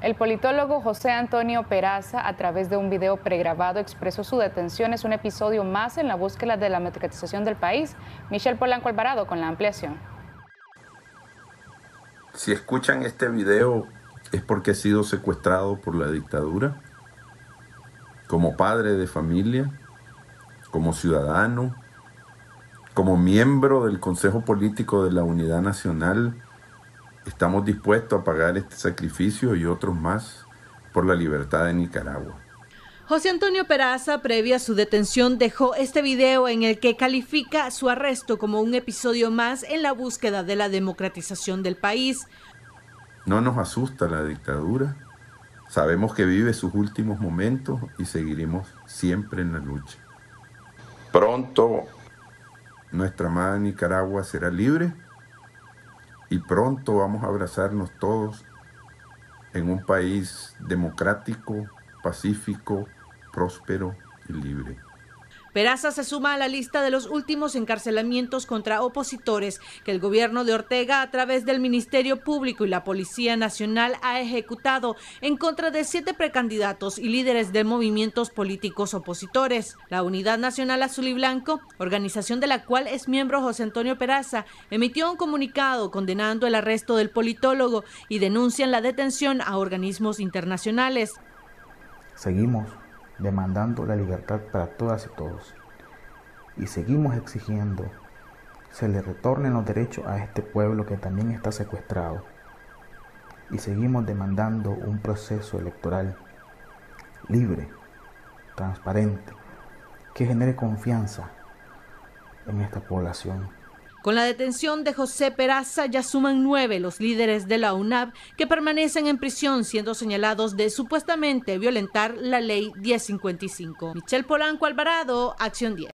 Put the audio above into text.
El politólogo José Antonio Peraza, a través de un video pregrabado, expresó su detención. Es un episodio más en la búsqueda de la democratización del país. Michelle Polanco Alvarado con la ampliación. Si escuchan este video es porque he sido secuestrado por la dictadura, como padre de familia, como ciudadano, como miembro del Consejo Político de la Unidad Nacional Estamos dispuestos a pagar este sacrificio y otros más por la libertad de Nicaragua. José Antonio Peraza, previa a su detención, dejó este video en el que califica su arresto como un episodio más en la búsqueda de la democratización del país. No nos asusta la dictadura, sabemos que vive sus últimos momentos y seguiremos siempre en la lucha. Pronto nuestra amada Nicaragua será libre y pronto vamos a abrazarnos todos en un país democrático, pacífico, próspero y libre. Peraza se suma a la lista de los últimos encarcelamientos contra opositores que el gobierno de Ortega a través del Ministerio Público y la Policía Nacional ha ejecutado en contra de siete precandidatos y líderes de movimientos políticos opositores. La Unidad Nacional Azul y Blanco, organización de la cual es miembro José Antonio Peraza, emitió un comunicado condenando el arresto del politólogo y denuncian la detención a organismos internacionales. Seguimos demandando la libertad para todas y todos. Y seguimos exigiendo se le retornen los derechos a este pueblo que también está secuestrado. Y seguimos demandando un proceso electoral libre, transparente, que genere confianza en esta población. Con la detención de José Peraza ya suman nueve los líderes de la UNAV que permanecen en prisión siendo señalados de supuestamente violentar la ley 1055. Michelle Polanco Alvarado, Acción 10.